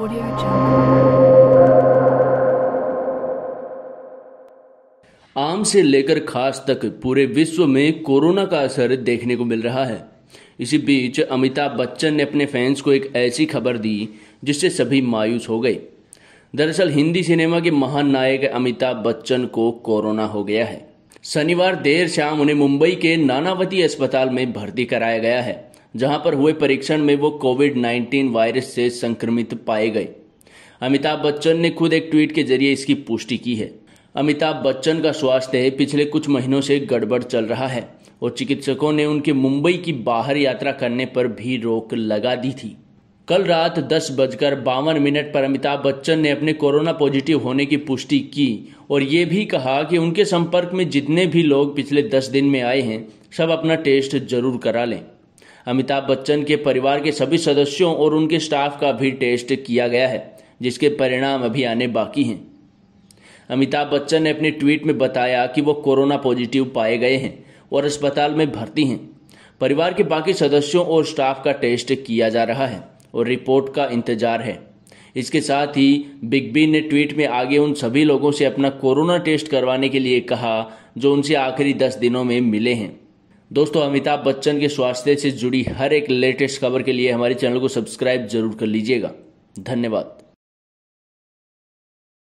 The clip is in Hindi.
Audio Jungle. आम से लेकर खास तक पूरे विश्व में कोरोना का असर देखने को मिल रहा है इसी बीच अमिताभ बच्चन ने अपने फैंस को एक ऐसी खबर दी जिससे सभी मायूस हो गए दरअसल हिंदी सिनेमा के महान नायक अमिताभ बच्चन को कोरोना हो गया है शनिवार देर शाम उन्हें मुंबई के नानावती अस्पताल में भर्ती कराया गया है जहां पर हुए परीक्षण में वो कोविड 19 वायरस से संक्रमित पाए गए अमिताभ बच्चन ने खुद एक ट्वीट के जरिए इसकी पुष्टि की है अमिताभ बच्चन का स्वास्थ्य पिछले कुछ महीनों से गड़बड़ चल रहा है और चिकित्सकों ने उनके मुंबई की बाहर यात्रा करने पर भी रोक लगा दी थी कल रात दस बजकर बावन मिनट पर अमिताभ बच्चन ने अपने कोरोना पॉजिटिव होने की पुष्टि की और ये भी कहा कि उनके संपर्क में जितने भी लोग पिछले दस दिन में आए हैं सब अपना टेस्ट जरूर करा लें अमिताभ बच्चन के परिवार के सभी सदस्यों और उनके स्टाफ का भी टेस्ट किया गया है जिसके परिणाम अभी आने बाकी हैं अमिताभ बच्चन ने अपने ट्वीट में बताया कि वो कोरोना पॉजिटिव पाए गए हैं और अस्पताल में भर्ती हैं परिवार के बाकी सदस्यों और स्टाफ का टेस्ट किया जा रहा है और रिपोर्ट का इंतजार है इसके साथ ही बिग बी ने ट्वीट में आगे उन सभी लोगों से अपना कोरोना टेस्ट करवाने के लिए कहा जो उनसे आखिरी दस दिनों में मिले हैं दोस्तों अमिताभ बच्चन के स्वास्थ्य से जुड़ी हर एक लेटेस्ट खबर के लिए हमारे चैनल को सब्सक्राइब जरूर कर लीजिएगा धन्यवाद